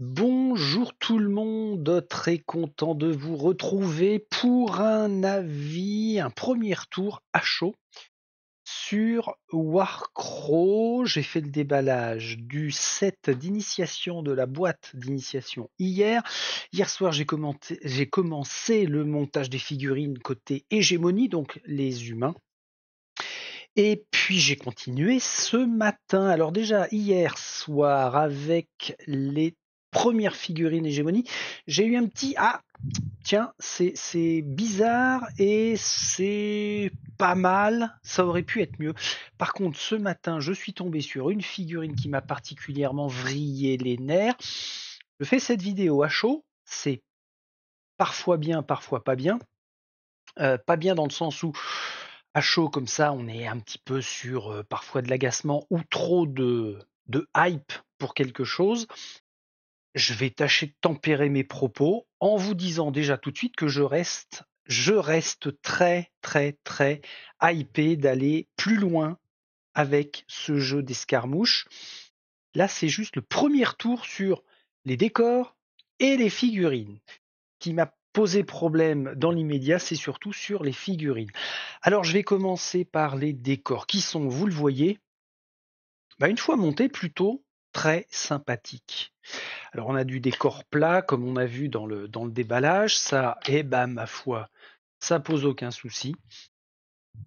Bonjour tout le monde, très content de vous retrouver pour un avis, un premier tour à chaud sur Warcrow. J'ai fait le déballage du set d'initiation de la boîte d'initiation hier. Hier soir, j'ai, commenté, j'ai commencé le montage des figurines côté hégémonie, donc les humains. Et puis j'ai continué ce matin. Alors déjà hier soir avec les première figurine hégémonie, j'ai eu un petit ah tiens c'est bizarre et c'est pas mal, ça aurait pu être mieux. Par contre ce matin je suis tombé sur une figurine qui m'a particulièrement vrillé les nerfs. Je fais cette vidéo à chaud, c'est parfois bien, parfois pas bien. Euh, pas bien dans le sens où à chaud comme ça on est un petit peu sur euh, parfois de l'agacement ou trop de, de hype pour quelque chose je vais tâcher de tempérer mes propos en vous disant déjà tout de suite que je reste, je reste très, très, très hypé d'aller plus loin avec ce jeu d'escarmouche. Là, c'est juste le premier tour sur les décors et les figurines. Qui m'a posé problème dans l'immédiat, c'est surtout sur les figurines. Alors, je vais commencer par les décors qui sont, vous le voyez, bah, une fois montés, plutôt très sympathique. Alors on a du décor plat, comme on a vu dans le, dans le déballage, ça, eh ben ma foi, ça pose aucun souci.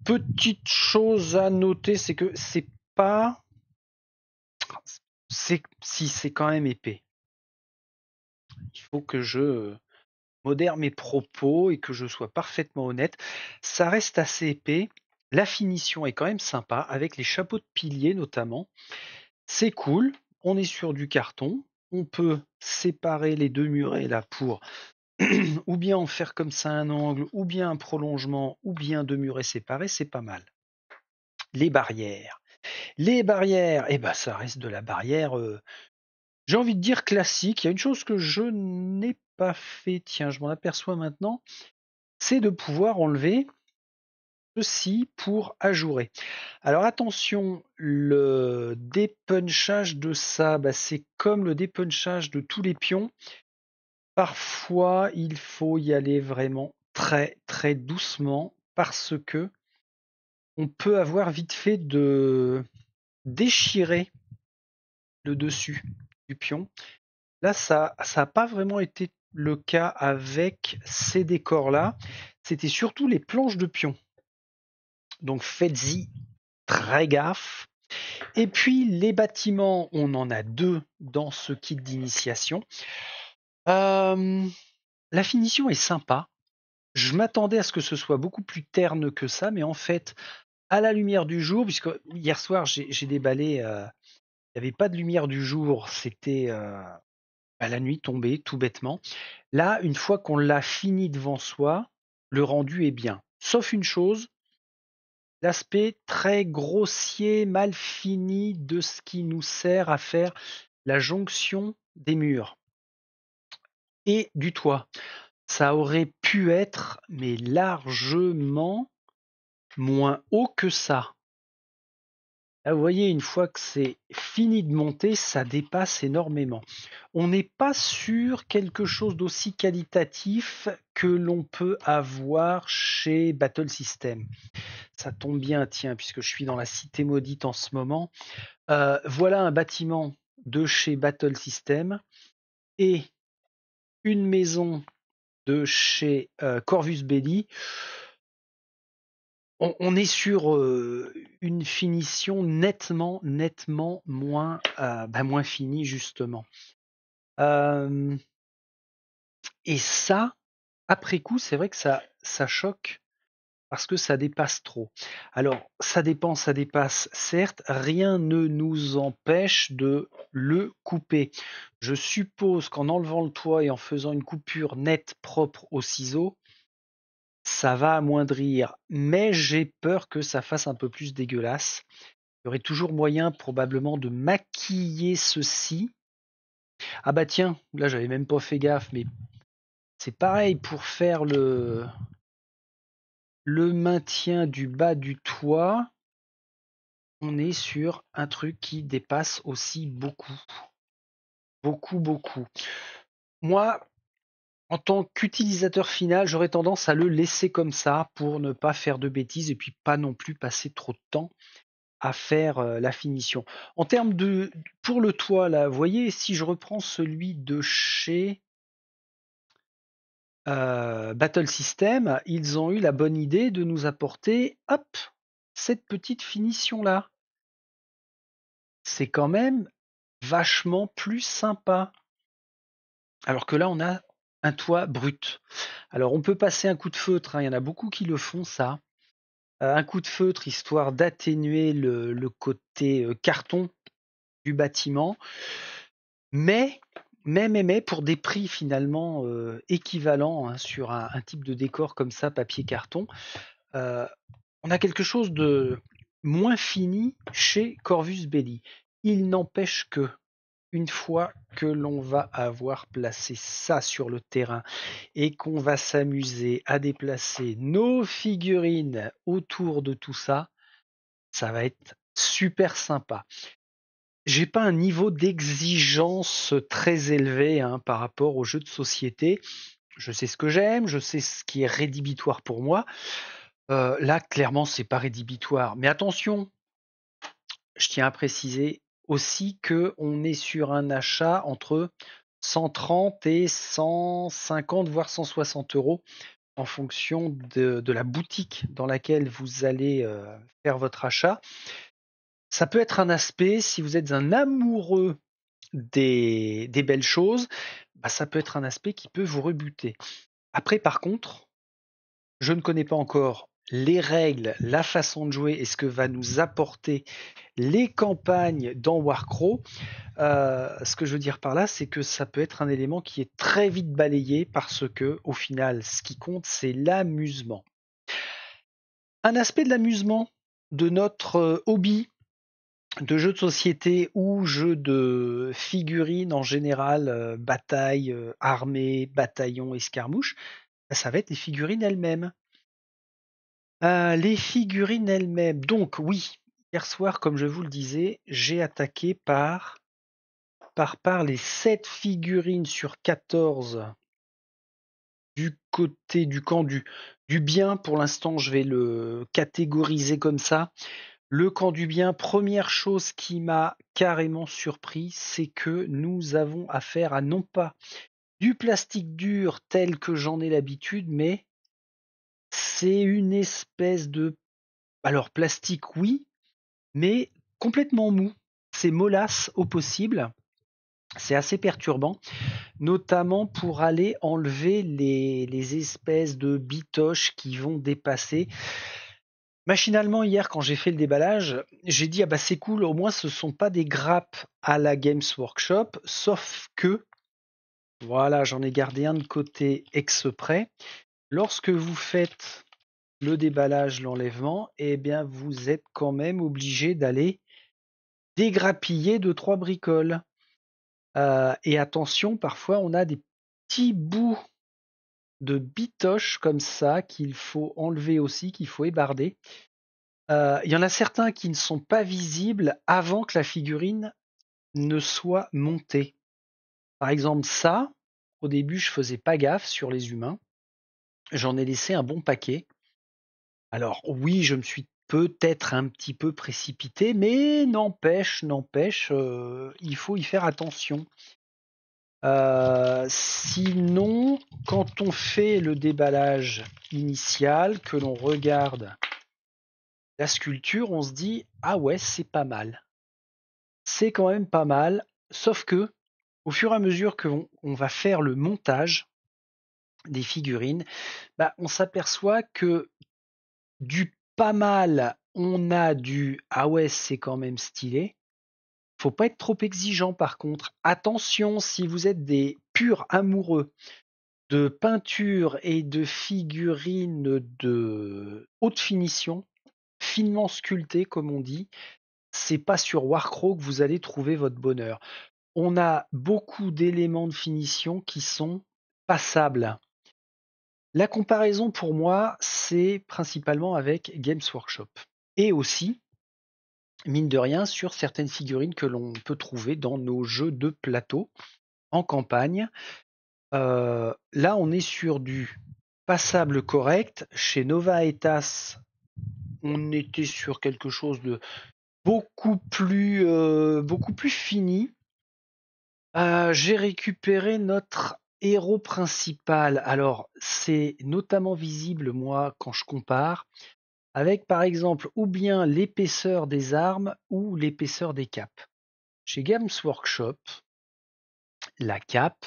Petite chose à noter, c'est que c'est pas... si c'est quand même épais. Il faut que je modère mes propos et que je sois parfaitement honnête. Ça reste assez épais. La finition est quand même sympa, avec les chapeaux de piliers notamment. C'est cool on est sur du carton, on peut séparer les deux murets là pour ou bien en faire comme ça un angle, ou bien un prolongement, ou bien deux murets séparés, c'est pas mal. Les barrières. Les barrières, eh ben ça reste de la barrière, euh, j'ai envie de dire classique. Il y a une chose que je n'ai pas fait, tiens, je m'en aperçois maintenant, c'est de pouvoir enlever Ceci pour ajourer. Alors attention, le dépunchage de ça, bah, c'est comme le dépunchage de tous les pions. Parfois, il faut y aller vraiment très très doucement parce que on peut avoir vite fait de déchirer le dessus du pion. Là, ça n'a pas vraiment été le cas avec ces décors-là. C'était surtout les planches de pions donc faites-y très gaffe. Et puis les bâtiments, on en a deux dans ce kit d'initiation. la finition est sympa. Je m'attendais à ce que ce soit beaucoup plus terne que ça, mais en fait, à la lumière du jour, puisque hier soir j'ai déballé, euh, il n'y avait pas de lumière du jour, c'était à euh, bah, la nuit tombée, tout bêtement. Là, une fois qu'on l'a fini devant soi, le rendu est bien. Sauf une chose, l'aspect très grossier, mal fini de ce qui nous sert à faire la jonction des murs et du toit. Ça aurait pu être, mais largement moins haut que ça. Ah, vous voyez, une fois que c'est fini de monter, ça dépasse énormément. On n'est pas sur quelque chose d'aussi qualitatif que l'on peut avoir chez Battle System. Ça tombe bien, tiens, puisque je suis dans la cité maudite en ce moment. Euh, voilà un bâtiment de chez Battle System et une maison de chez euh, Corvus Belli on, est sur euh, une finition nettement, nettement moins, euh, bah, moins finie, justement. Euh, et ça, après coup, c'est vrai que ça, ça choque parce que ça dépasse trop. Alors, ça dépend, ça dépasse, certes, rien ne nous empêche de le couper. Je suppose qu'en enlevant le toit et en faisant une coupure nette propre au ciseau, ça va amoindrir, mais j'ai peur que ça fasse un peu plus dégueulasse. Il y aurait toujours moyen probablement de maquiller ceci. Ah bah tiens, là j'avais même pas fait gaffe, mais c'est pareil pour faire le le maintien du bas du toit. On est sur un truc qui dépasse aussi beaucoup. Beaucoup, beaucoup. Moi, en tant qu'utilisateur final, j'aurais tendance à le laisser comme ça pour ne pas faire de bêtises et puis pas non plus passer trop de temps à faire euh, la finition. En termes de pour le toit, là, vous voyez, si je reprends celui de chez euh, Battle System, ils ont eu la bonne idée de nous apporter hop cette petite finition là. C'est quand même vachement plus sympa. Alors que là, on a un toit brut. Alors on peut passer un coup de feutre, hein, il y en a beaucoup qui le font ça. Euh, un coup de feutre histoire d'atténuer le, côté euh, carton du bâtiment. Mais, mais, mais, mais, pour des prix finalement euh, équivalents hein, sur un, type de décor comme ça, papier-carton, on a quelque chose de moins fini chez Corvus Belli. Il n'empêche que une fois que l'on va avoir placé ça sur le terrain et qu'on va s'amuser à déplacer nos figurines autour de tout ça, ça va être super sympa. J'ai pas un niveau d'exigence très élevé hein, par rapport aux jeux de société. Je sais ce que j'aime, je sais ce qui est rédhibitoire pour moi. Euh, là, clairement, c'est pas rédhibitoire. Mais attention, je tiens à préciser, aussi qu'on est sur un achat entre 130 et 150, voire 160 euros en fonction de, la boutique dans laquelle vous allez euh, faire votre achat. Ça peut être un aspect, si vous êtes un amoureux des, belles choses, bah, ça peut être un aspect qui peut vous rebuter. Après, par contre, je ne connais pas encore les règles, la façon de jouer et ce que va nous apporter les campagnes dans Warcrow. Euh, ce que je veux dire par là, c'est que ça peut être un élément qui est très vite balayé parce que, au final, ce qui compte, c'est l'amusement. Un aspect de l'amusement de notre euh, hobby de jeux de société ou jeux de figurines en général, euh, bataille, armée, bataillon, escarmouche, ça va être les figurines elles-mêmes. Euh, les figurines elles-mêmes. Donc oui, hier soir, comme je vous le disais, j'ai attaqué par, par, par les 7 figurines sur 14 du côté du camp du, du bien. Pour l'instant, je vais le catégoriser comme ça. Le camp du bien, première chose qui m'a carrément surpris, c'est que nous avons affaire à non pas du plastique dur tel que j'en ai l'habitude, mais c'est une espèce de alors plastique oui, mais complètement mou. C'est molasse au possible. C'est assez perturbant, notamment pour aller enlever les, les espèces de bitoches qui vont dépasser. Machinalement, hier, quand j'ai fait le déballage, j'ai dit Ah bah c'est cool, au moins ce sont pas des grappes à la Games Workshop, sauf que, voilà, j'en ai gardé un de côté exprès, Lorsque vous faites le déballage, l'enlèvement, eh bien vous êtes quand même obligé d'aller dégrappiller deux trois bricoles. Euh, et attention, parfois on a des petits bouts de bitoches comme ça qu'il faut enlever aussi, qu'il faut ébarder. Euh, il y en a certains qui ne sont pas visibles avant que la figurine ne soit montée. Par exemple, ça, au début, je faisais pas gaffe sur les humains. J'en ai laissé un bon paquet. Alors oui, je me suis peut-être un petit peu précipité, mais n'empêche, n'empêche, euh, il faut y faire attention. Euh, sinon, quand on fait le déballage initial, que l'on regarde la sculpture, on se dit ah ouais, c'est pas mal. C'est quand même pas mal, sauf que au fur et à mesure que va faire le montage, des figurines, bah, on s'aperçoit que du pas mal, on a du ah ouais, c'est quand même stylé. Faut pas être trop exigeant par contre. Attention, si vous êtes des purs amoureux de peinture et de figurines de haute finition, finement sculptées comme on dit, c'est pas sur Warcrow que vous allez trouver votre bonheur. On a beaucoup d'éléments de finition qui sont passables, la comparaison pour moi, c'est principalement avec Games Workshop. Et aussi, mine de rien, sur certaines figurines que l'on peut trouver dans nos jeux de plateau en campagne. Euh, là, on est sur du passable correct. Chez Nova Etas, on était sur quelque chose de beaucoup plus, euh, beaucoup plus fini. Euh, j'ai récupéré notre héros principal, alors c'est notamment visible, moi, quand je compare, avec par exemple ou bien l'épaisseur des armes ou l'épaisseur des capes. Chez Games Workshop, la cape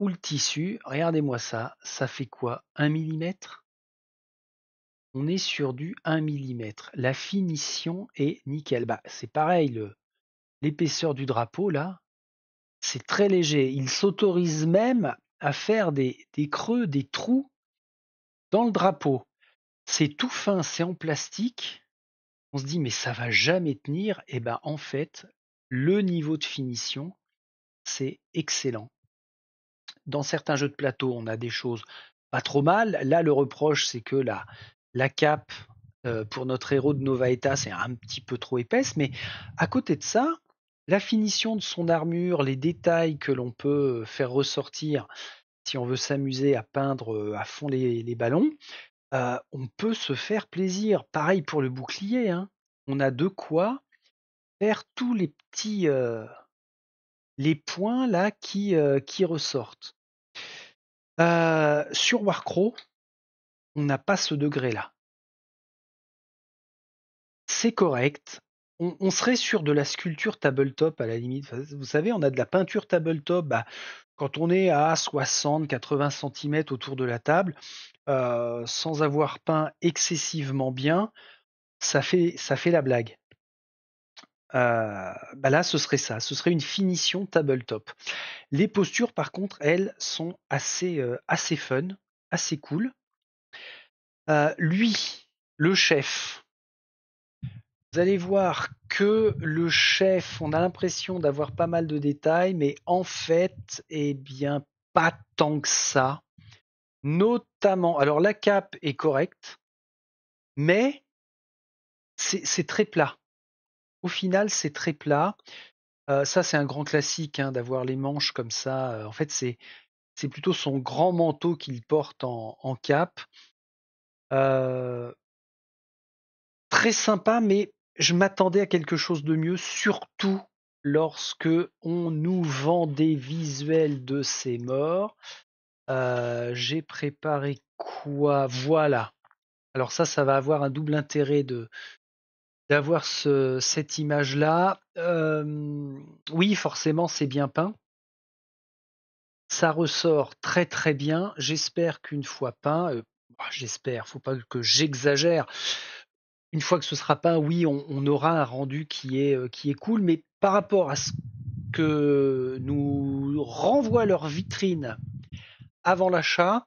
ou le tissu, regardez-moi ça, ça fait quoi 1 mm On est sur du 1 mm. La finition est nickel. Bah, c'est pareil, l'épaisseur du drapeau là, c'est très léger. Il s'autorise même à faire des, creux, des trous dans le drapeau. C'est tout fin, c'est en plastique. On se dit mais ça va jamais tenir. Et eh ben en fait, le niveau de finition, c'est excellent. Dans certains jeux de plateau, on a des choses pas trop mal. Là, le reproche, c'est que la, cape euh, pour notre héros de Nova Eta, c'est un petit peu trop épaisse. Mais à côté de ça, la finition de son armure, les détails que l'on peut euh, faire ressortir si on veut s'amuser à peindre euh, à fond les, ballons, euh, on peut se faire plaisir. Pareil pour le bouclier, hein. on a de quoi faire tous les petits les points là qui, qui ressortent. sur Warcrow, on n'a pas ce degré là. C'est correct, on, serait sur de la sculpture tabletop à la limite. Vous savez, on a de la peinture tabletop. Bah, quand on est à 60-80 cm autour de la table, euh, sans avoir peint excessivement bien, ça fait, ça fait la blague. Euh, bah là, ce serait ça. Ce serait une finition tabletop. Les postures, par contre, elles sont assez, euh, assez fun, assez cool. lui, le chef, vous allez voir que le chef, on a l'impression d'avoir pas mal de détails, mais en fait, eh bien, pas tant que ça. Notamment, alors la cape est correcte, mais c'est très plat. Au final, c'est très plat. Euh, ça, c'est un grand classique hein, d'avoir les manches comme ça. Euh, en fait, c'est plutôt son grand manteau qu'il porte en, cape. Euh, très sympa, mais je m'attendais à quelque chose de mieux, surtout lorsque on nous vend des visuels de ces morts. Euh, j'ai préparé quoi Voilà. Alors ça, ça va avoir un double intérêt de d'avoir cette image-là. oui, forcément, c'est bien peint. Ça ressort très très bien. J'espère qu'une fois peint, euh, bah, j'espère, faut pas que j'exagère, une fois que ce sera pas, oui, on, aura un rendu qui est, euh, qui est cool, mais par rapport à ce que nous renvoie leur vitrine avant l'achat,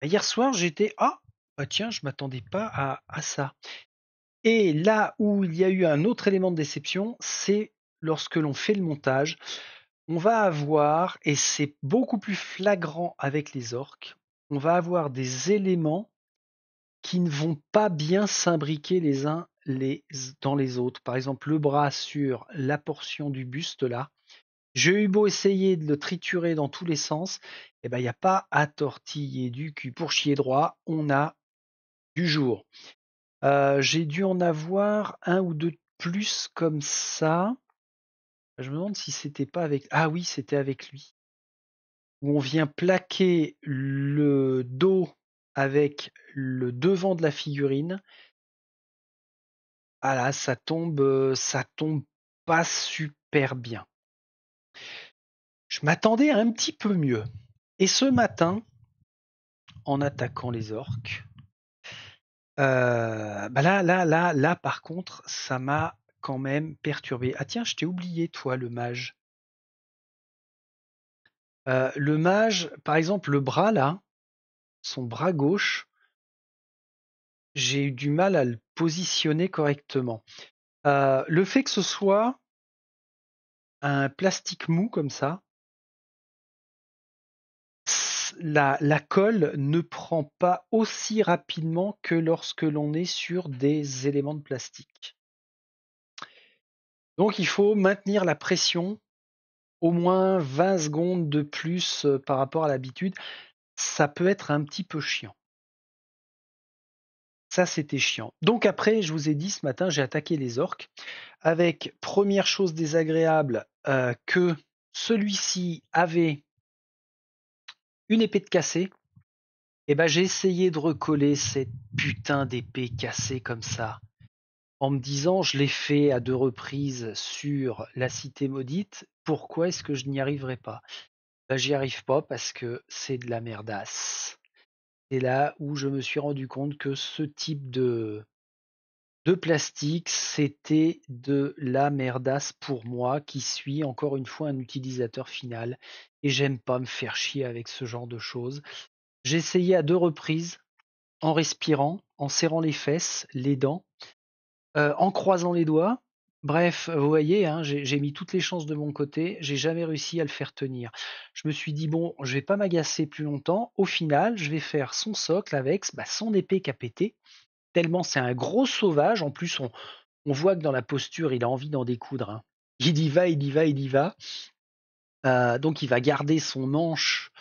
bah, hier soir j'étais ah bah, tiens je m'attendais pas à ça. Et là où il y a eu un autre élément de déception, c'est lorsque l'on fait le montage, on va avoir, et c'est beaucoup plus flagrant avec les orques, on va avoir des éléments qui ne vont pas bien s'imbriquer les uns les, dans les autres. Par exemple, le bras sur la portion du buste là, j'ai eu beau essayer de le triturer dans tous les sens, eh ben il n'y a pas à tortiller du cul pour chier droit, on a du jour. Euh, j'ai dû en avoir un ou deux de plus comme ça. Je me demande si c'était pas avec. Ah oui, c'était avec lui. Où on vient plaquer le dos avec le devant de la figurine. Ah là, ça tombe, euh, ça tombe pas super bien. Je m'attendais à un petit peu mieux. Et ce matin, en attaquant les orques, euh, bah là, là, là, là, par contre, ça m'a quand même perturbé. Ah tiens, je t'ai oublié, toi, le mage. Euh, le mage, par exemple, le bras là, son bras gauche, j'ai eu du mal à le positionner correctement. Euh, le fait que ce soit un plastique mou comme ça, la, la, colle ne prend pas aussi rapidement que lorsque l'on est sur des éléments de plastique. Donc il faut maintenir la pression au moins 20 secondes de plus euh, par rapport à l'habitude ça peut être un petit peu chiant. Ça, c'était chiant. Donc après, je vous ai dit ce matin, j'ai attaqué les orques avec première chose désagréable euh, que celui-ci avait une épée de cassée. Et eh ben j'ai essayé de recoller cette putain d'épée cassée comme ça. En me disant, je l'ai fait à deux reprises sur la cité maudite, pourquoi est-ce que je n'y arriverai pas bah, j'y arrive pas parce que c'est de la merdasse. C'est là où je me suis rendu compte que ce type de, de plastique, c'était de la merdasse pour moi qui suis encore une fois un utilisateur final et j'aime pas me faire chier avec ce genre de choses. J'ai essayé à deux reprises en respirant, en serrant les fesses, les dents, euh, en croisant les doigts Bref, vous voyez, hein, j'ai mis toutes les chances de mon côté, j'ai jamais réussi à le faire tenir. Je me suis dit, bon, je vais pas m'agacer plus longtemps, au final, je vais faire son socle avec bah, son épée qui a pété, tellement c'est un gros sauvage, en plus on, voit que dans la posture, il a envie d'en découdre. Hein. Il y va, il y va, il y va. Euh, donc il va garder son manche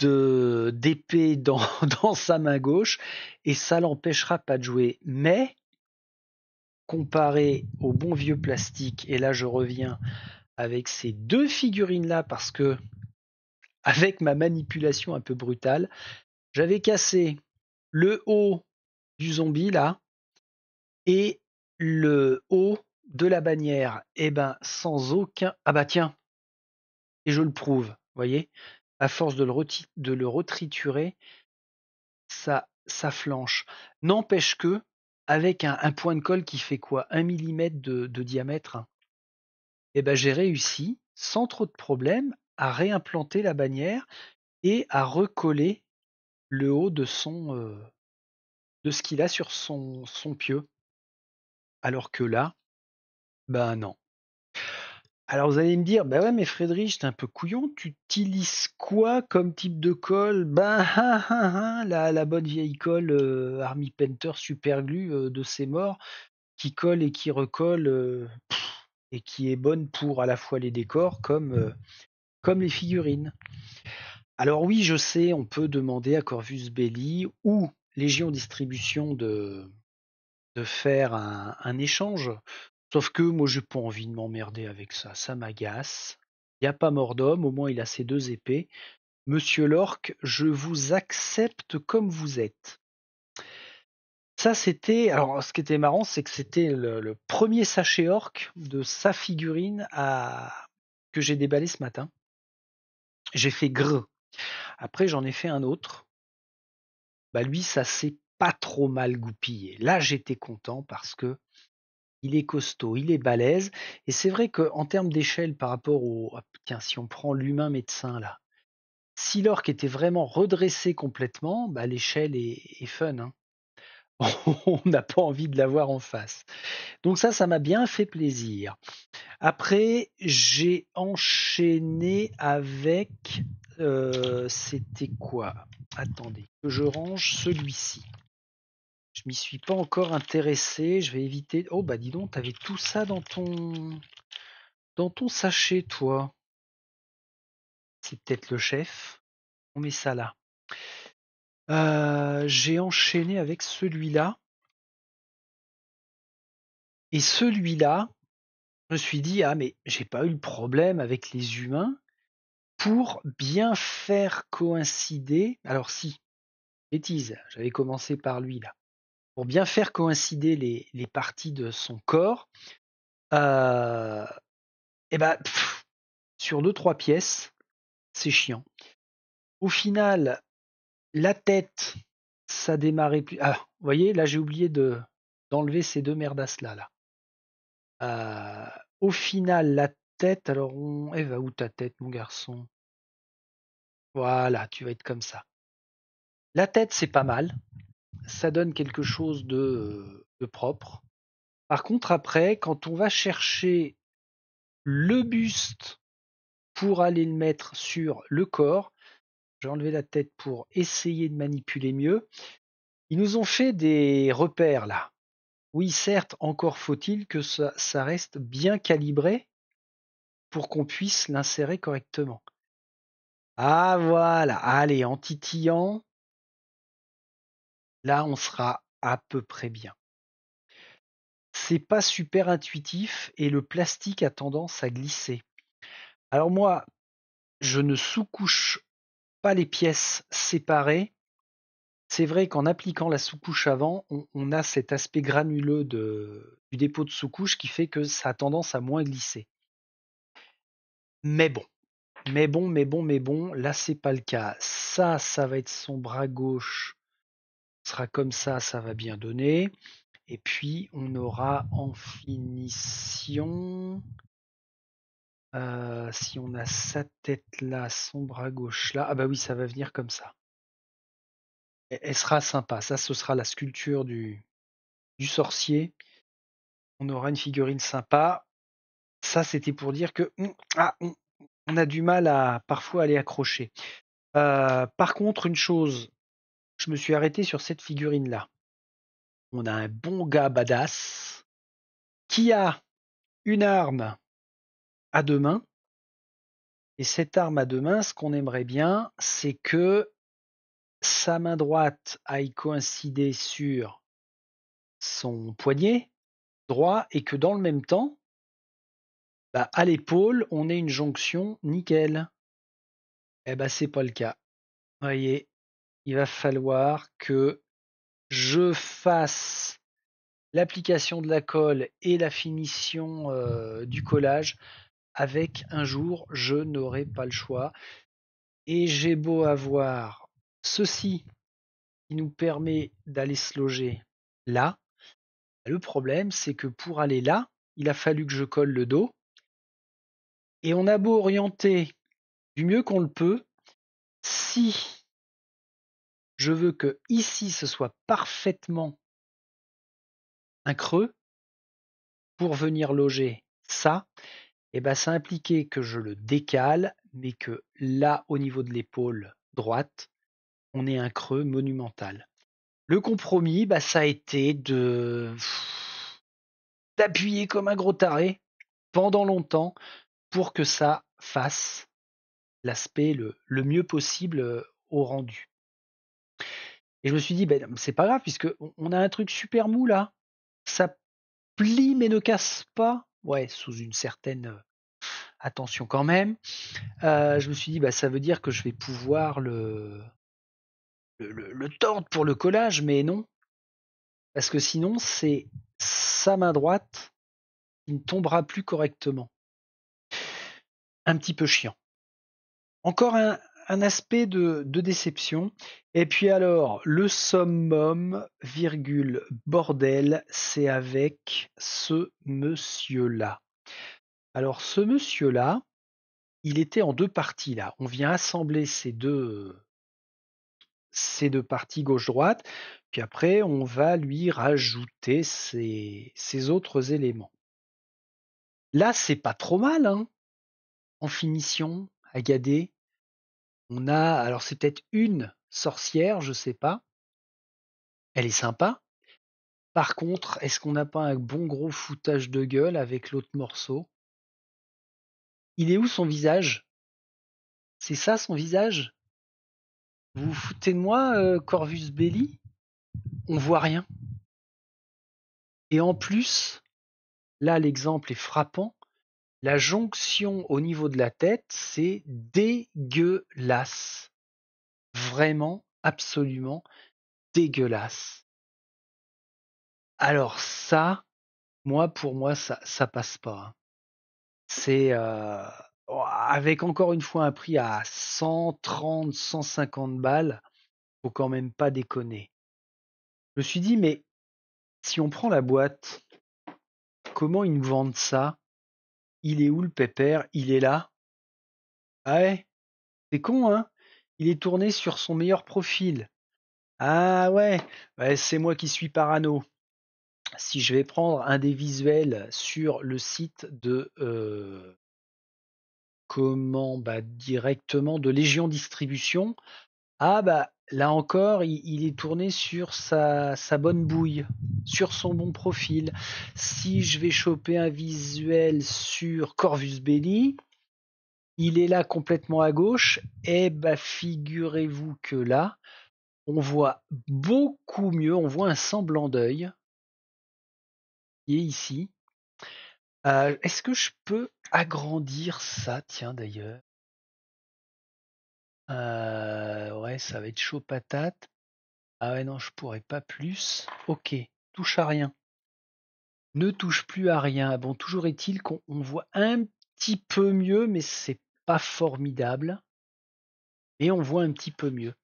d'épée dans, dans sa main gauche et ça l'empêchera pas de jouer. Mais comparé au bon vieux plastique, et là je reviens avec ces deux figurines-là parce que, avec ma manipulation un peu brutale, j'avais cassé le haut du zombie là et le haut de la bannière. Et eh ben sans aucun. Ah bah tiens Et je le prouve, voyez À force de le, de le retriturer, ça, ça flanche. N'empêche que avec un, point de colle qui fait quoi 1 mm de, diamètre Et eh ben j'ai réussi, sans trop de problème, à réimplanter la bannière et à recoller le haut de son euh, de ce qu'il a sur son, son pieu. Alors que là, ben non. Alors vous allez me dire, bah ouais, mais Frédéric, t'es un peu couillon, tu utilises quoi comme type de colle Ben, hein, hein, hein, la, la bonne vieille colle euh, Army Painter Super Glue euh, de ses morts, qui colle et qui recolle, euh, et qui est bonne pour à la fois les décors comme, comme les figurines. Alors oui, je sais, on peut demander à Corvus Belli ou Légion Distribution de, de faire un, un échange Sauf que moi j'ai pas envie de m'emmerder avec ça, ça m'agace. Il n'y a pas mort d'homme, au moins il a ses deux épées. Monsieur l'orc, je vous accepte comme vous êtes. Ça, c'était. Alors, ce qui était marrant, c'est que c'était le, premier sachet orc de sa figurine à... que j'ai déballé ce matin. J'ai fait gr. Après, j'en ai fait un autre. Bah, lui, ça s'est pas trop mal goupillé. Là, j'étais content parce que il est costaud, il est balèze. Et c'est vrai qu'en termes d'échelle par rapport au. Ah, tiens, si on prend l'humain médecin là, si l'orque était vraiment redressé complètement, bah, l'échelle est, fun. Hein. On n'a pas envie de l'avoir en face. Donc ça, ça m'a bien fait plaisir. Après, j'ai enchaîné avec... Euh, c'était quoi Attendez, que je range celui-ci. Je m'y suis pas encore intéressé, je vais éviter. Oh bah dis donc, t'avais tout ça dans ton dans ton sachet, toi. C'est peut-être le chef. On met ça là. Euh, j'ai enchaîné avec celui-là. Et celui-là, je me suis dit, ah mais j'ai pas eu le problème avec les humains pour bien faire coïncider. Alors si, bêtise, j'avais commencé par lui là pour bien faire coïncider les, les parties de son corps, et euh, eh ben, sur deux trois pièces, c'est chiant. Au final, la tête, ça démarrait plus. Ah, vous voyez, là j'ai oublié de d'enlever ces deux merdasses là. là. Euh, au final, la tête, alors on. Eh, va ben, où ta tête, mon garçon Voilà, tu vas être comme ça. La tête, c'est pas mal ça donne quelque chose de, de propre. Par contre, après, quand on va chercher le buste pour aller le mettre sur le corps, j'ai enlevé la tête pour essayer de manipuler mieux, ils nous ont fait des repères là. Oui, certes, encore faut-il que ça, ça, reste bien calibré pour qu'on puisse l'insérer correctement. Ah voilà, allez, en titillant, Là, on sera à peu près bien. C'est pas super intuitif et le plastique a tendance à glisser. Alors moi, je ne sous-couche pas les pièces séparées. C'est vrai qu'en appliquant la sous-couche avant, on, a cet aspect granuleux du dépôt de sous-couche qui fait que ça a tendance à moins glisser. Mais bon, mais bon, mais bon, mais bon, là c'est pas le cas. Ça, ça va être son bras gauche sera comme ça, ça va bien donner. Et puis, on aura en finition, euh, si on a sa tête là, son bras gauche là, ah bah oui, ça va venir comme ça. elle sera sympa. Ça, ce sera la sculpture du, du sorcier. On aura une figurine sympa. Ça, c'était pour dire que hum, ah, hum, on, a du mal à parfois aller accrocher. Euh, par contre, une chose je me suis arrêté sur cette figurine-là. On a un bon gars badass qui a une arme à deux mains. Et cette arme à deux mains, ce qu'on aimerait bien, c'est que sa main droite aille coïncider sur son poignet droit et que dans le même temps, bah, à l'épaule, on ait une jonction nickel. Eh bien, bah, ben, c'est pas le cas. Vous Voyez, il va falloir que je fasse l'application de la colle et la finition euh, du collage avec un jour, je n'aurai pas le choix. Et j'ai beau avoir ceci qui nous permet d'aller se loger là. Bah, le problème, c'est que pour aller là, il a fallu que je colle le dos. Et on a beau orienter du mieux qu'on le peut, si je veux que ici ce soit parfaitement un creux pour venir loger ça, et eh ben ça impliquait que je le décale, mais que là au niveau de l'épaule droite, on ait un creux monumental. Le compromis, bah, ça a été de d'appuyer comme un gros taré pendant longtemps pour que ça fasse l'aspect le mieux possible euh, au rendu. Et je me suis dit, ben, c'est pas grave, puisque on a un truc super mou là. Ça plie mais ne casse pas. Ouais, sous une certaine euh, attention quand même. Euh, je me suis dit, bah, ça veut dire que je vais pouvoir le, le, le, le tordre pour le collage, mais non. Parce que sinon, c'est sa main droite qui ne tombera plus correctement. Un petit peu chiant. Encore un, un aspect de, déception. Et puis alors, le summum, virgule, bordel, c'est avec ce monsieur-là. Alors ce monsieur-là, il était en deux parties là. On vient assembler ces deux, ces deux parties gauche-droite, puis après on va lui rajouter ces autres éléments. Là, c'est pas trop mal, hein, en finition, à Agadé. On a, alors c'est peut-être une sorcière, je sais pas. Elle est sympa. Par contre, est-ce qu'on n'a pas un bon gros foutage de gueule avec l'autre morceau Il est où son visage C'est ça son visage Vous vous foutez de moi, euh, Corvus Belli On voit rien. Et en plus, là l'exemple est frappant, la jonction au niveau de la tête, c'est dégueulasse. Vraiment, absolument dégueulasse. Alors ça, moi, pour moi, ça, ça passe pas. Hein. C'est euh, avec encore une fois un prix à 130, 150 balles, faut quand même pas déconner. Je me suis dit, mais si on prend la boîte, comment ils nous vendent ça il est où le pépère Il est là Ah ouais C'est con, hein Il est tourné sur son meilleur profil. Ah ouais, c'est moi qui suis parano. Si je vais prendre un des visuels sur le site de euh, comment bah, directement de Légion Distribution, ah bah Là encore, il, est tourné sur sa, bonne bouille, sur son bon profil. Si je vais choper un visuel sur Corvus Belli, il est là complètement à gauche. Et eh bah ben, figurez-vous que là, on voit beaucoup mieux, on voit un semblant d'œil. qui est ici. Euh, est-ce que je peux agrandir ça Tiens d'ailleurs. Euh, ouais, ça va être chaud patate. Ah ouais, non, je pourrais pas plus. OK, touche à rien. Ne touche plus à rien. Ah bon, toujours est-il qu'on voit un petit peu mieux, mais c'est pas formidable mais on voit un petit peu mieux.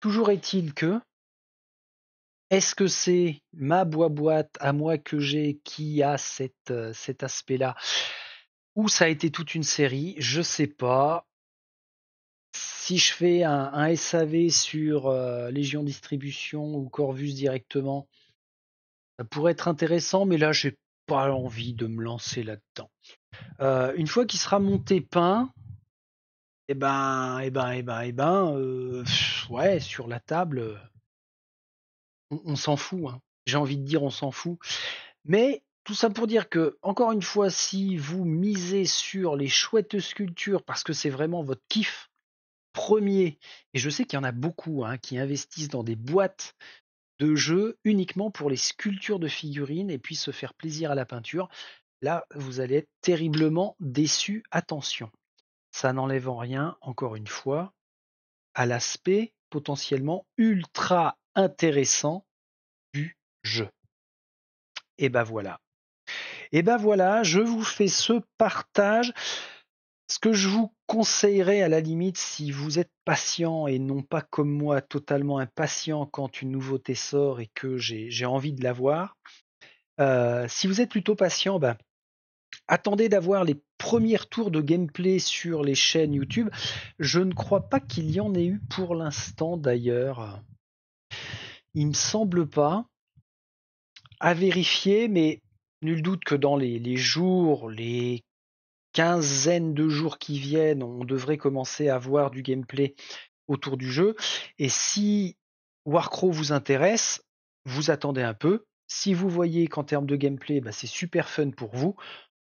Toujours est-il que est-ce que c'est ma boîte à moi que j'ai qui a euh, cet aspect-là? Ou ça a été toute une série, je sais pas si je fais un, SAV sur euh, Légion Distribution ou Corvus directement, ça pourrait être intéressant, mais là, j'ai pas envie de me lancer là-dedans. Euh, une fois qu'il sera monté peint, et eh ben, et eh ben, et eh ben, et eh ben, euh, ouais, sur la table, on, s'en fout. Hein. J'ai envie de dire, on s'en fout. Mais tout ça pour dire que, encore une fois, si vous misez sur les chouettes sculptures parce que c'est vraiment votre kiff, premier, et je sais qu'il y en a beaucoup hein, qui investissent dans des boîtes de jeux uniquement pour les sculptures de figurines et puis se faire plaisir à la peinture, là vous allez être terriblement déçu. Attention, ça n'enlève en rien, encore une fois, à l'aspect potentiellement ultra intéressant du jeu. Et ben voilà. Et ben voilà, je vous fais ce partage. Ce que je vous conseillerais à la limite, si vous êtes patient et non pas comme moi totalement impatient quand une nouveauté sort et que j'ai envie de l'avoir, euh, si vous êtes plutôt patient, ben, attendez d'avoir les premiers tours de gameplay sur les chaînes YouTube. Je ne crois pas qu'il y en ait eu pour l'instant d'ailleurs. Il me semble pas. À vérifier, mais nul doute que dans les jours, les quinzaine de jours qui viennent, on devrait commencer à voir du gameplay autour du jeu. Et si Warcrow vous intéresse, vous attendez un peu. Si vous voyez qu'en termes de gameplay, bah, c'est super fun pour vous,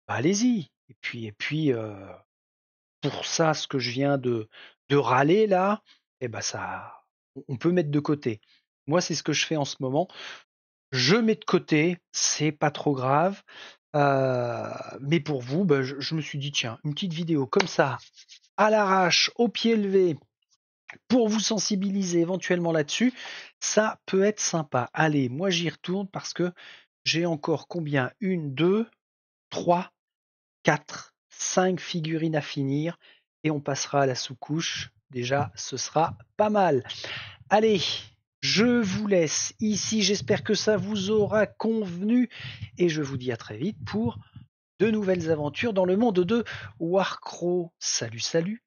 bah, allez-y. Et puis, et puis euh, pour ça, ce que je viens de, de râler là, eh bah, ça, on peut mettre de côté. Moi, c'est ce que je fais en ce moment. Je mets de côté, c'est pas trop grave mais pour vous, bah, je, je, me suis dit, tiens, une petite vidéo comme ça, à l'arrache, au pied levé, pour vous sensibiliser éventuellement là-dessus, ça peut être sympa. Allez, moi j'y retourne parce que j'ai encore combien Une, deux, trois, quatre, cinq figurines à finir. Et on passera à la sous-couche. Déjà, ce sera pas mal. Allez, je vous laisse ici, j'espère que ça vous aura convenu et je vous dis à très vite pour de nouvelles aventures dans le monde de Warcrow. Salut, salut